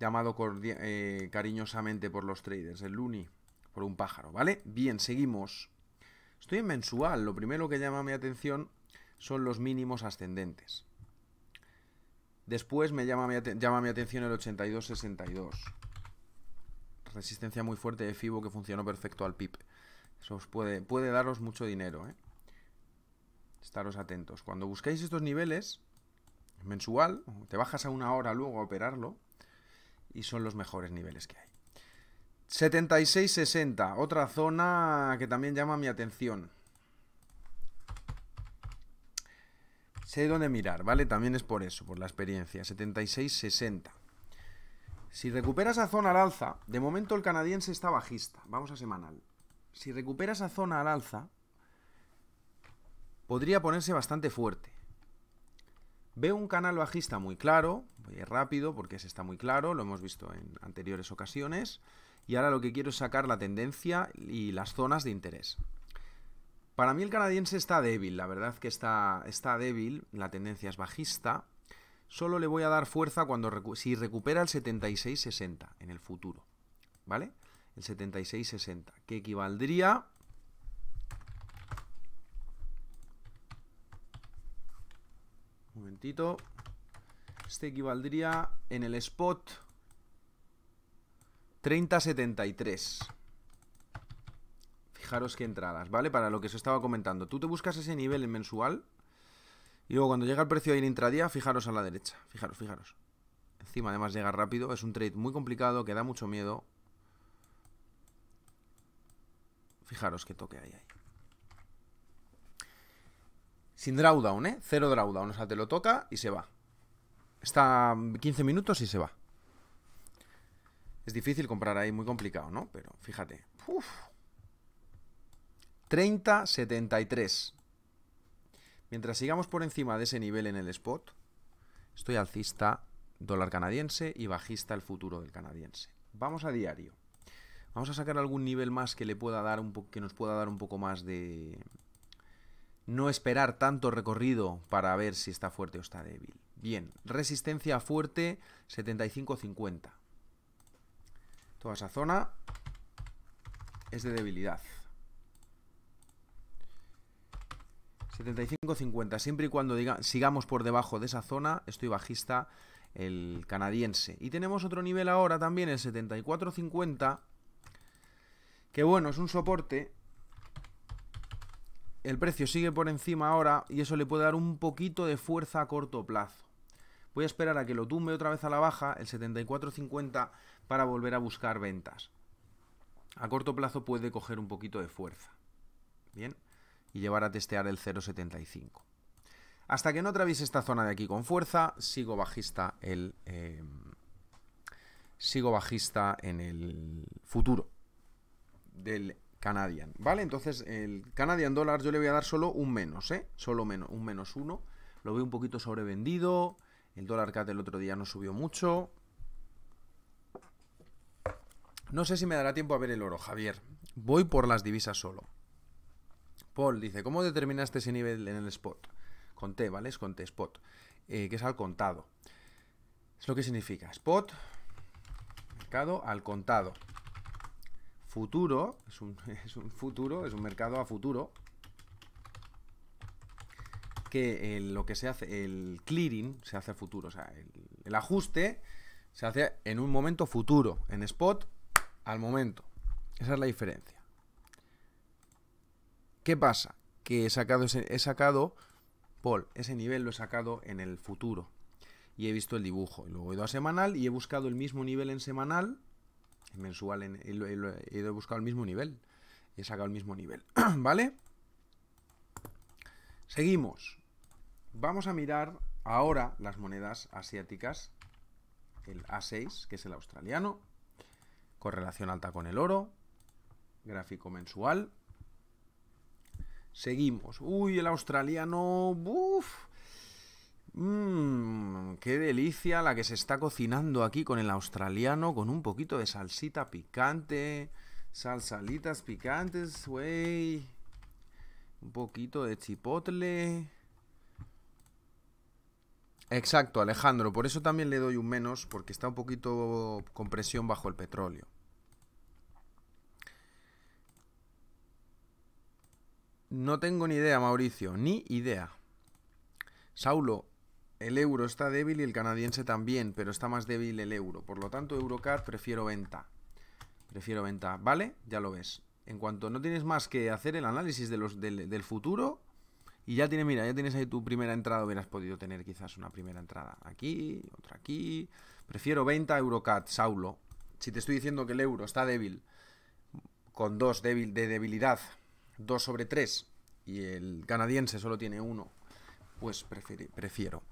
Llamado eh, cariñosamente por los traders, el Luni, por un pájaro, ¿vale? Bien, seguimos. Estoy en mensual, lo primero que llama mi atención son los mínimos ascendentes. Después me llama mi, atención el 8262. Resistencia muy fuerte de FIBO que funcionó perfecto al pip. Eso os puede, puede daros mucho dinero. ¿eh? Estaros atentos. Cuando busquéis estos niveles, mensual, te bajas a una hora luego a operarlo, y son los mejores niveles que hay. 7660, otra zona que también llama mi atención. Sé dónde mirar, ¿vale? También es por eso, por la experiencia. 76-60. Si recupera esa zona al alza, de momento el canadiense está bajista. Vamos a semanal. Si recupera esa zona al alza, podría ponerse bastante fuerte. Veo un canal bajista muy claro, voy rápido porque ese está muy claro, lo hemos visto en anteriores ocasiones, y ahora lo que quiero es sacar la tendencia y las zonas de interés. Para mí el canadiense está débil, la verdad que está, está débil, la tendencia es bajista. Solo le voy a dar fuerza cuando si recupera el 76-60 en el futuro, ¿vale? El 76-60, que equivaldría... Un momentito. Este equivaldría en el spot 30.73. Fijaros qué entradas, ¿vale? Para lo que se estaba comentando. Tú te buscas ese nivel en mensual. Y luego cuando llega el precio en intradía, fijaros a la derecha. Fijaros, fijaros. Encima además llega rápido. Es un trade muy complicado que da mucho miedo. Fijaros qué toque hay ahí. Sin drawdown, ¿eh? Cero drawdown. O sea, te lo toca y se va. Está 15 minutos y se va. Es difícil comprar ahí, muy complicado, ¿no? Pero fíjate. 30.73. Mientras sigamos por encima de ese nivel en el spot, estoy alcista dólar canadiense y bajista el futuro del canadiense. Vamos a diario. Vamos a sacar algún nivel más que le pueda dar un que nos pueda dar un poco más de no esperar tanto recorrido para ver si está fuerte o está débil. Bien, resistencia fuerte 75.50 Toda esa zona es de debilidad. 75,50. siempre y cuando diga, sigamos por debajo de esa zona, estoy bajista el canadiense. Y tenemos otro nivel ahora también, el 74,50, que bueno, es un soporte. El precio sigue por encima ahora y eso le puede dar un poquito de fuerza a corto plazo. Voy a esperar a que lo tumbe otra vez a la baja, el 74.50, para volver a buscar ventas. A corto plazo puede coger un poquito de fuerza. Bien y llevar a testear el 0,75. Hasta que no atraviese esta zona de aquí con fuerza, sigo bajista el... Em, sigo bajista en el futuro del Canadian, ¿vale? Entonces, el Canadian dólar yo le voy a dar solo un menos, ¿eh? Solo menos, un menos uno. Lo veo un poquito sobrevendido. El dólar CAT el otro día no subió mucho. No sé si me dará tiempo a ver el oro, Javier. Voy por las divisas solo. Paul dice, ¿cómo determinaste ese nivel en el spot? Con T, ¿vale? Es con T, spot, eh, que es al contado. Es lo que significa spot, mercado al contado. Futuro, es un, futuro, es un mercado a futuro, que eh, lo que se hace, el clearing se hace a futuro, o sea, el ajuste se hace en un momento futuro, en spot al momento. Esa es la diferencia. ¿Qué pasa? Que he sacado, ese, he sacado, Paul, ese nivel lo he sacado en el futuro. Y he visto el dibujo. y Luego he ido a semanal y he buscado el mismo nivel en semanal, mensual, en, he, ido buscado el mismo nivel. he sacado el mismo nivel. ¿Vale? Seguimos. Vamos a mirar ahora las monedas asiáticas. El A6, que es el australiano. Correlación alta con el oro. Gráfico mensual Seguimos. Uy, el australiano. Uf. Mmm, qué delicia la que se está cocinando aquí con el australiano, con un poquito de salsita picante, salsalitas picantes, güey. Un poquito de chipotle. Exacto, Alejandro, por eso también le doy un menos, porque está un poquito con presión bajo el petróleo. No tengo ni idea, Mauricio, ni idea. Saulo, el euro está débil y el canadiense también, pero está más débil el euro. Por lo tanto, Eurocat prefiero venta. Prefiero venta, ¿vale? Ya lo ves. En cuanto no tienes más que hacer el análisis de los, del, futuro, y ya tienes, mira, ya tienes ahí tu primera entrada, hubieras podido tener quizás una primera entrada aquí, otra aquí. Prefiero venta, Eurocat, Saulo. Si te estoy diciendo que el euro está débil, con dos débil de debilidad, 2 sobre 3 y el canadiense solo tiene 1, pues prefiero.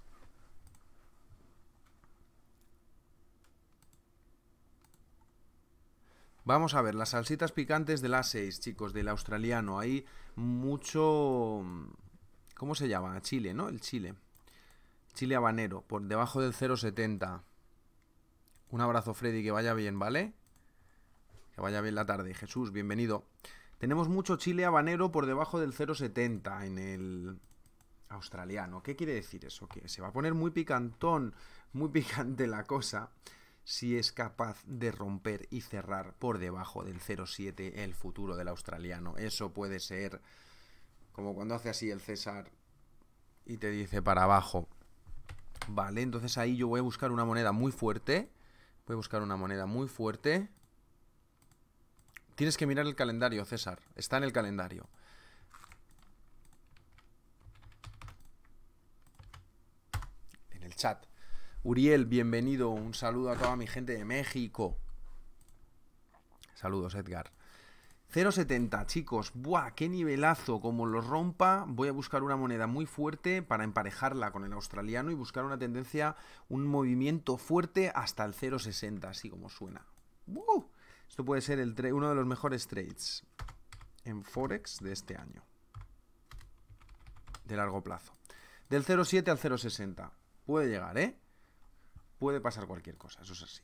Vamos a ver, las salsitas picantes del A6, chicos, del australiano. Hay mucho... ¿Cómo se llama? Chile, ¿no? El chile. Chile habanero, por debajo del 0,70. Un abrazo, Freddy, que vaya bien, ¿vale? Que vaya bien la tarde. Jesús, bienvenido. Tenemos mucho chile habanero por debajo del 0,70 en el australiano. ¿Qué quiere decir eso? Que se va a poner muy picantón, muy picante la cosa si es capaz de romper y cerrar por debajo del 0,7 el futuro del australiano. Eso puede ser como cuando hace así el César y te dice para abajo. Vale, entonces ahí yo voy a buscar una moneda muy fuerte. Voy a buscar una moneda muy fuerte. Tienes que mirar el calendario, César. Está en el calendario. En el chat. Uriel, bienvenido. Un saludo a toda mi gente de México. Saludos, Edgar. 0.70, chicos. Buah, qué nivelazo. Como lo rompa, voy a buscar una moneda muy fuerte para emparejarla con el australiano y buscar una tendencia, un movimiento fuerte hasta el 0.60, así como suena. ¡Buah! Esto puede ser uno de los mejores trades en Forex de este año. De largo plazo. Del 0,7 al 0,60. Puede llegar, ¿eh? Puede pasar cualquier cosa, eso es así.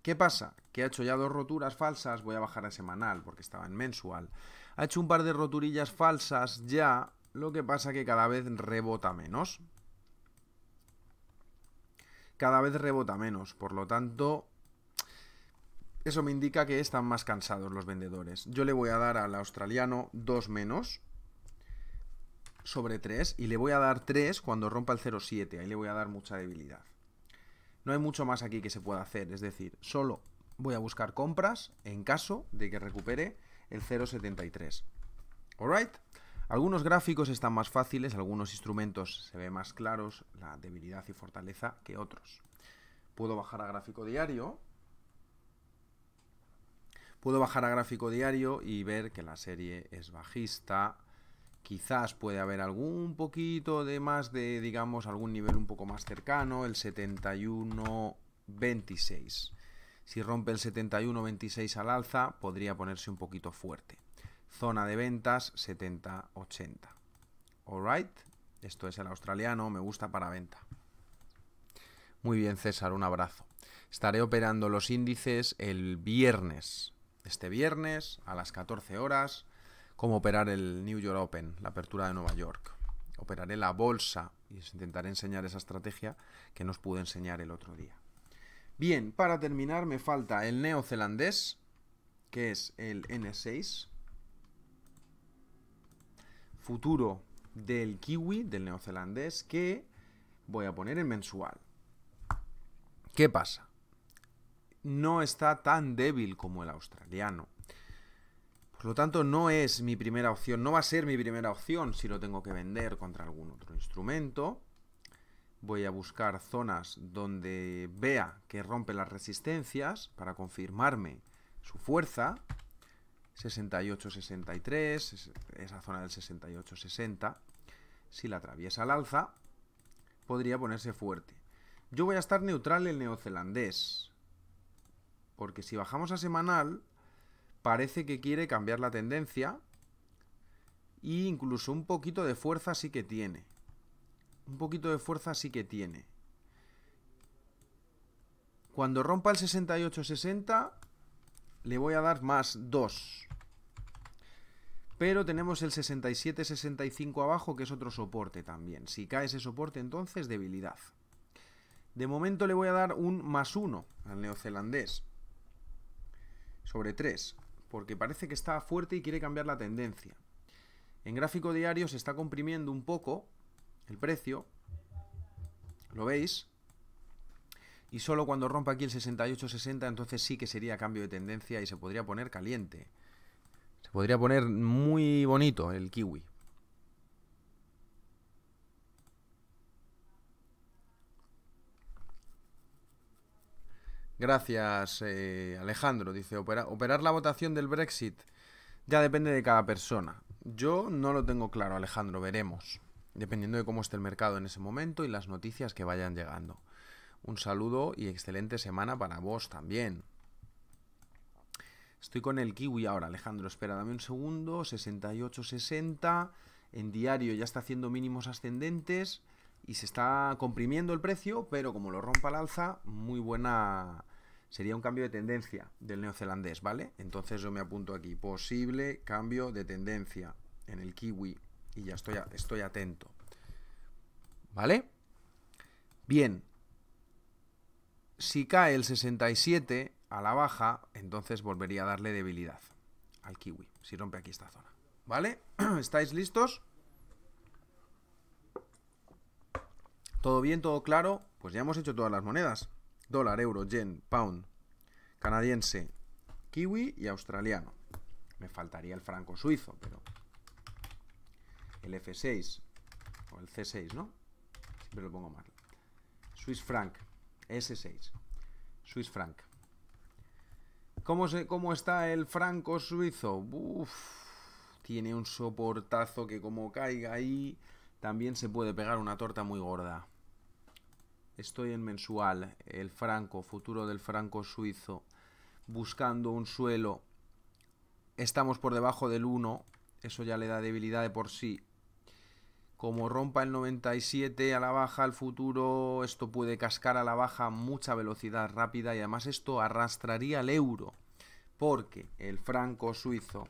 ¿Qué pasa? Que ha hecho ya dos roturas falsas, voy a bajar a semanal porque estaba en mensual. Ha hecho un par de roturillas falsas ya, lo que pasa que cada vez rebota menos. Cada vez rebota menos, por lo tanto, eso me indica que están más cansados los vendedores. Yo le voy a dar al australiano 2 menos sobre 3 y le voy a dar 3 cuando rompa el 0,7. Ahí le voy a dar mucha debilidad. No hay mucho más aquí que se pueda hacer, es decir, solo voy a buscar compras en caso de que recupere el 0,73. ¿Alright? Algunos gráficos están más fáciles, algunos instrumentos se ven más claros la debilidad y fortaleza que otros. Puedo bajar a gráfico diario Puedo bajar a gráfico diario y ver que la serie es bajista. Quizás puede haber algún poquito de más de, digamos, algún nivel un poco más cercano, el 71.26. Si rompe el 71.26 al alza, podría ponerse un poquito fuerte. Zona de ventas 70.80. right. esto es el australiano, me gusta para venta. Muy bien, César, un abrazo. Estaré operando los índices el viernes, este viernes a las 14 horas cómo operar el New York Open, la apertura de Nueva York. Operaré la bolsa y os intentaré enseñar esa estrategia que nos pude enseñar el otro día. Bien, para terminar me falta el neozelandés, que es el N6, futuro del kiwi, del neozelandés, que voy a poner en mensual. ¿Qué pasa? no está tan débil como el australiano. Por lo tanto, no es mi primera opción, no va a ser mi primera opción si lo tengo que vender contra algún otro instrumento. Voy a buscar zonas donde vea que rompe las resistencias para confirmarme su fuerza. 68-63, esa zona del 68-60. Si la atraviesa al alza, podría ponerse fuerte. Yo voy a estar neutral el neozelandés. Porque si bajamos a semanal, parece que quiere cambiar la tendencia. Y e incluso un poquito de fuerza sí que tiene. Un poquito de fuerza sí que tiene. Cuando rompa el 68-60, le voy a dar más 2. Pero tenemos el 67-65 abajo, que es otro soporte también. Si cae ese soporte, entonces debilidad. De momento le voy a dar un más 1 al neozelandés sobre 3, porque parece que está fuerte y quiere cambiar la tendencia. En gráfico diario se está comprimiendo un poco el precio, ¿lo veis? Y solo cuando rompa aquí el 68.60 entonces sí que sería cambio de tendencia y se podría poner caliente. Se podría poner muy bonito el kiwi. Gracias, eh, Alejandro. Dice, operar la votación del Brexit ya depende de cada persona. Yo no lo tengo claro, Alejandro, veremos. Dependiendo de cómo esté el mercado en ese momento y las noticias que vayan llegando. Un saludo y excelente semana para vos también. Estoy con el kiwi ahora, Alejandro. Espera, dame un segundo. 68.60. En diario ya está haciendo mínimos ascendentes y se está comprimiendo el precio, pero como lo rompa al alza, muy buena sería un cambio de tendencia del neozelandés, ¿vale? Entonces yo me apunto aquí, posible cambio de tendencia en el kiwi y ya estoy, estoy atento, ¿vale? Bien, si cae el 67 a la baja, entonces volvería a darle debilidad al kiwi, si rompe aquí esta zona, ¿vale? ¿Estáis listos? ¿Todo bien? ¿Todo claro? Pues ya hemos hecho todas las monedas dólar, euro, yen, pound, canadiense, kiwi y australiano. Me faltaría el franco suizo, pero el F6 o el C6, ¿no? Siempre lo pongo mal. Swiss franc, S6, Swiss franc. ¿Cómo, cómo está el franco suizo? Uf, tiene un soportazo que como caiga ahí, también se puede pegar una torta muy gorda. Estoy en mensual, el franco, futuro del franco suizo, buscando un suelo. Estamos por debajo del 1, eso ya le da debilidad de por sí. Como rompa el 97 a la baja, el futuro, esto puede cascar a la baja mucha velocidad rápida y además esto arrastraría el euro, porque el franco suizo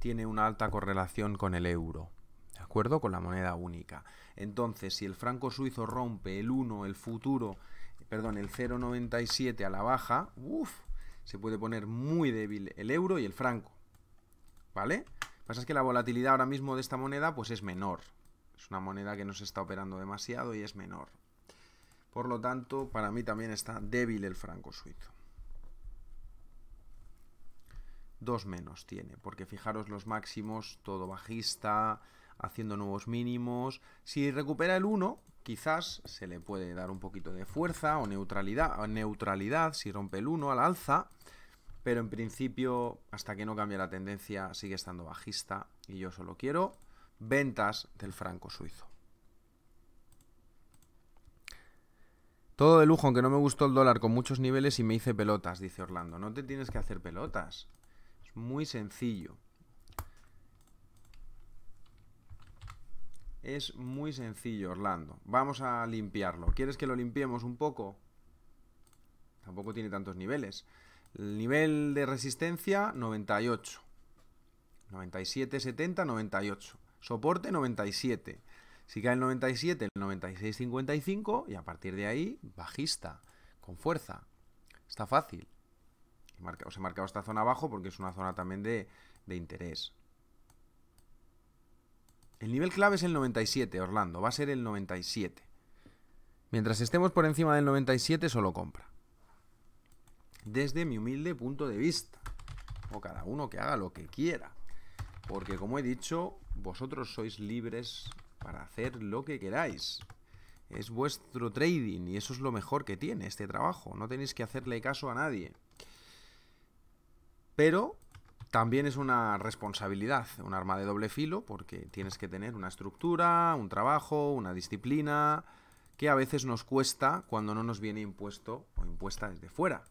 tiene una alta correlación con el euro acuerdo con la moneda única. Entonces, si el franco suizo rompe el 1, el futuro, perdón, el 0,97 a la baja, se puede poner muy débil el euro y el franco. ¿Vale? pasa es que la volatilidad ahora mismo de esta moneda pues es menor. Es una moneda que no se está operando demasiado y es menor. Por lo tanto, para mí también está débil el franco suizo. Dos menos tiene, porque fijaros los máximos, todo bajista, haciendo nuevos mínimos. Si recupera el 1, quizás se le puede dar un poquito de fuerza o neutralidad, neutralidad si rompe el 1 al alza. Pero en principio, hasta que no cambie la tendencia, sigue estando bajista. Y yo solo quiero ventas del franco suizo. Todo de lujo, aunque no me gustó el dólar con muchos niveles y me hice pelotas, dice Orlando. No te tienes que hacer pelotas. Es muy sencillo. Es muy sencillo, Orlando. Vamos a limpiarlo. ¿Quieres que lo limpiemos un poco? Tampoco tiene tantos niveles. El nivel de resistencia, 98. 97, 70, 98. Soporte, 97. Si cae el 97, el 96, 55 y a partir de ahí, bajista, con fuerza. Está fácil. Os he marcado esta zona abajo porque es una zona también de, de interés. El nivel clave es el 97, Orlando. Va a ser el 97. Mientras estemos por encima del 97, solo compra. Desde mi humilde punto de vista. O cada uno que haga lo que quiera. Porque como he dicho, vosotros sois libres para hacer lo que queráis. Es vuestro trading y eso es lo mejor que tiene este trabajo. No tenéis que hacerle caso a nadie. Pero también es una responsabilidad, un arma de doble filo, porque tienes que tener una estructura, un trabajo, una disciplina, que a veces nos cuesta cuando no nos viene impuesto o impuesta desde fuera.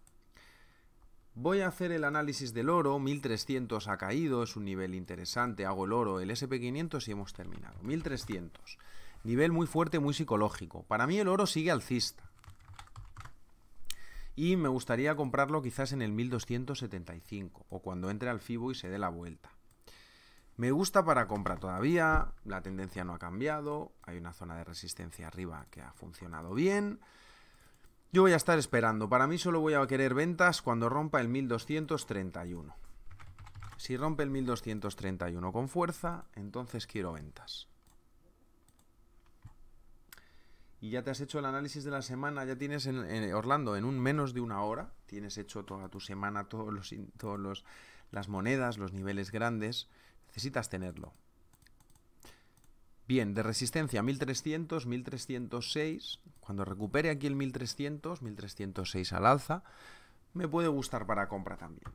Voy a hacer el análisis del oro, 1300 ha caído, es un nivel interesante, hago el oro, el SP500 y hemos terminado. 1300, nivel muy fuerte, muy psicológico. Para mí el oro sigue alcista y me gustaría comprarlo quizás en el 1275 o cuando entre al FIBO y se dé la vuelta. Me gusta para compra todavía, la tendencia no ha cambiado, hay una zona de resistencia arriba que ha funcionado bien. Yo voy a estar esperando, para mí solo voy a querer ventas cuando rompa el 1231. Si rompe el 1231 con fuerza, entonces quiero ventas. y ya te has hecho el análisis de la semana, ya tienes en, Orlando en un menos de una hora, tienes hecho toda tu semana, todas los, todos las monedas, los niveles grandes, necesitas tenerlo. Bien, de resistencia 1300, 1306. Cuando recupere aquí el 1300, 1306 al alza, me puede gustar para compra también.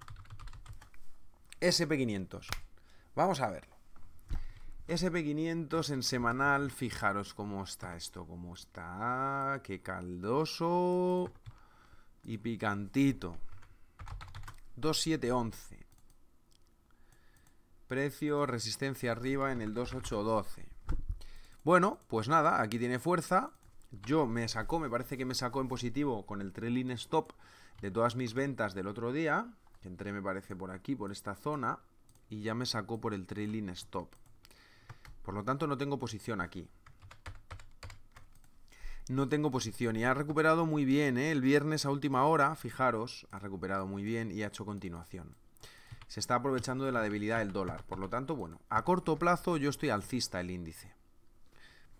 SP500. Vamos a verlo. SP500 en semanal, fijaros cómo está esto, cómo está, qué caldoso y picantito. 2711. Precio, resistencia arriba en el 2812. Bueno, pues nada, aquí tiene fuerza. Yo me sacó, me parece que me sacó en positivo con el trailing stop de todas mis ventas del otro día. entré, me parece, por aquí, por esta zona. Y ya me sacó por el trailing stop. Por lo tanto, no tengo posición aquí. No tengo posición y ha recuperado muy bien, ¿eh? El viernes a última hora, fijaros, ha recuperado muy bien y ha hecho continuación. Se está aprovechando de la debilidad del dólar. Por lo tanto, bueno, a corto plazo yo estoy alcista el índice.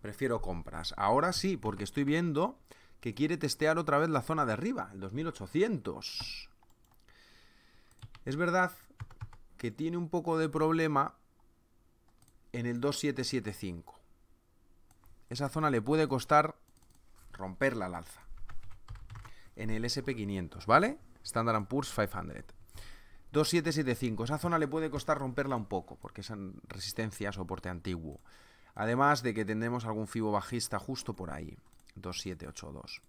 Prefiero compras. Ahora sí, porque estoy viendo que quiere testear otra vez la zona de arriba, el 2800. Es verdad que tiene un poco de problema en el 2775. Esa zona le puede costar romperla la alza. En el SP500, ¿vale? Standard Poor's 500. 2775. Esa zona le puede costar romperla un poco, porque es resistencia a soporte antiguo. Además de que tendremos algún fibo bajista justo por ahí. 2782.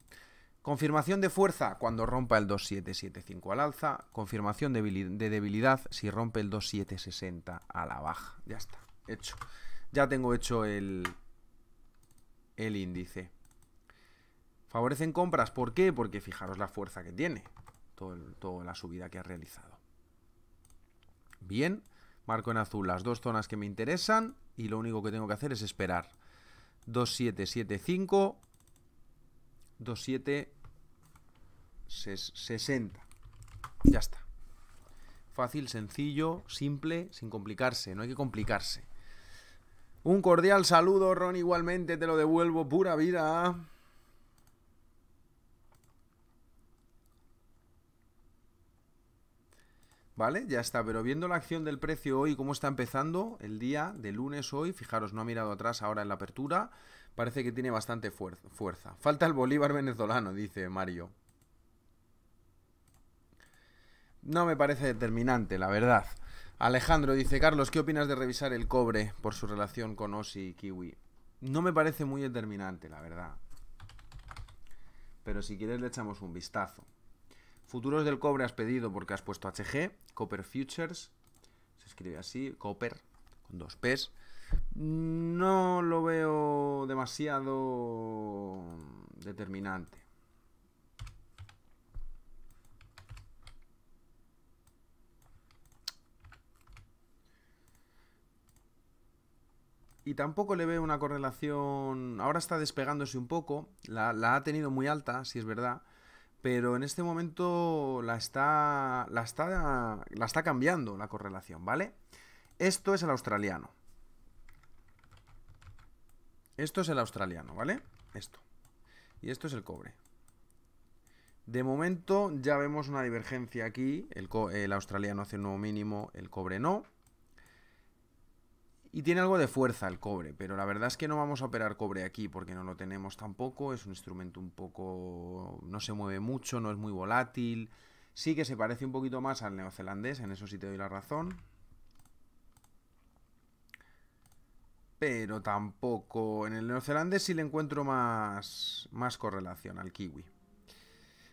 Confirmación de fuerza cuando rompa el 2775 al alza. Confirmación de debilidad si rompe el 2760 a la baja. Ya está hecho. Ya tengo hecho el, el índice. Favorecen compras, ¿por qué? Porque fijaros la fuerza que tiene, todo toda la subida que ha realizado. Bien, marco en azul las dos zonas que me interesan y lo único que tengo que hacer es esperar. 2775, 2760. Ya está. Fácil, sencillo, simple, sin complicarse, no hay que complicarse. Un cordial saludo, Ron, igualmente te lo devuelvo, pura vida. ¿Vale? Ya está, pero viendo la acción del precio hoy, cómo está empezando el día de lunes hoy, fijaros, no ha mirado atrás ahora en la apertura, parece que tiene bastante fuerza. Falta el Bolívar venezolano, dice Mario. No me parece determinante, la verdad. Alejandro dice, Carlos, ¿qué opinas de revisar el cobre por su relación con Osi y Kiwi? No me parece muy determinante, la verdad. Pero si quieres le echamos un vistazo. Futuros del cobre has pedido porque has puesto HG, Copper Futures, se escribe así, Copper, con dos P's. No lo veo demasiado determinante. y tampoco le veo una correlación. Ahora está despegándose un poco, la, ha tenido muy alta, si es verdad, pero en este momento la está, la está, cambiando la correlación, ¿vale? Esto es el australiano. Esto es el australiano, ¿vale? Esto. Y esto es el cobre. De momento ya vemos una divergencia aquí, el, el australiano hace un nuevo mínimo, el cobre no. Y tiene algo de fuerza el cobre, pero la verdad es que no vamos a operar cobre aquí porque no lo tenemos tampoco. Es un instrumento un poco... no se mueve mucho, no es muy volátil. Sí que se parece un poquito más al neozelandés, en eso sí te doy la razón. Pero tampoco... En el neozelandés sí le encuentro más, más correlación al kiwi.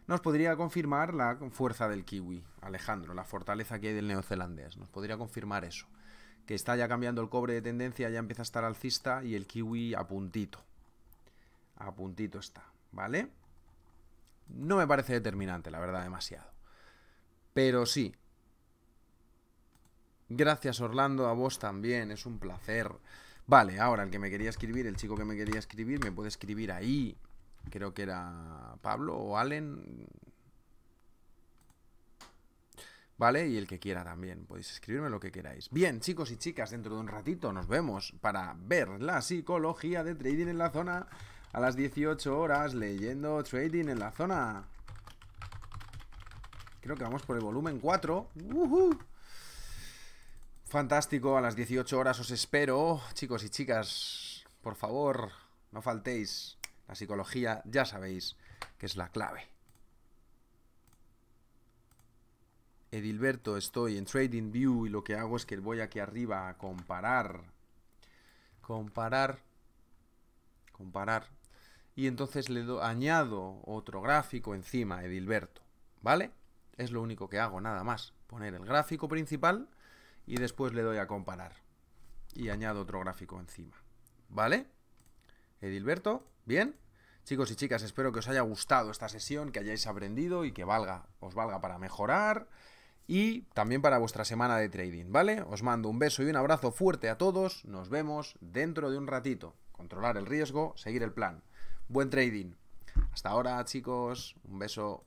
Nos podría confirmar la fuerza del kiwi, Alejandro, la fortaleza que hay del neozelandés. Nos podría confirmar eso que está ya cambiando el cobre de tendencia, ya empieza a estar alcista y el kiwi a puntito. A puntito está, ¿vale? No me parece determinante, la verdad, demasiado. Pero sí. Gracias Orlando, a vos también, es un placer. Vale, ahora el que me quería escribir, el chico que me quería escribir, me puede escribir ahí. Creo que era Pablo o Allen, ¿vale? Y el que quiera también, podéis escribirme lo que queráis. Bien, chicos y chicas, dentro de un ratito nos vemos para ver la psicología de trading en la zona a las 18 horas leyendo trading en la zona. Creo que vamos por el volumen 4. Fantástico, a las 18 horas os espero. Chicos y chicas, por favor, no faltéis. La psicología, ya sabéis que es la clave. Edilberto, estoy en TradingView y lo que hago es que voy aquí arriba a comparar. Comparar. Comparar. Y entonces le añado otro gráfico encima, Edilberto. ¿Vale? Es lo único que hago, nada más. Poner el gráfico principal y después le doy a comparar. Y añado otro gráfico encima. ¿Vale? Edilberto, ¿bien? Chicos y chicas, espero que os haya gustado esta sesión, que hayáis aprendido y que valga, os valga para mejorar y también para vuestra semana de trading, ¿vale? Os mando un beso y un abrazo fuerte a todos. Nos vemos dentro de un ratito. Controlar el riesgo, seguir el plan. Buen trading. Hasta ahora, chicos. Un beso.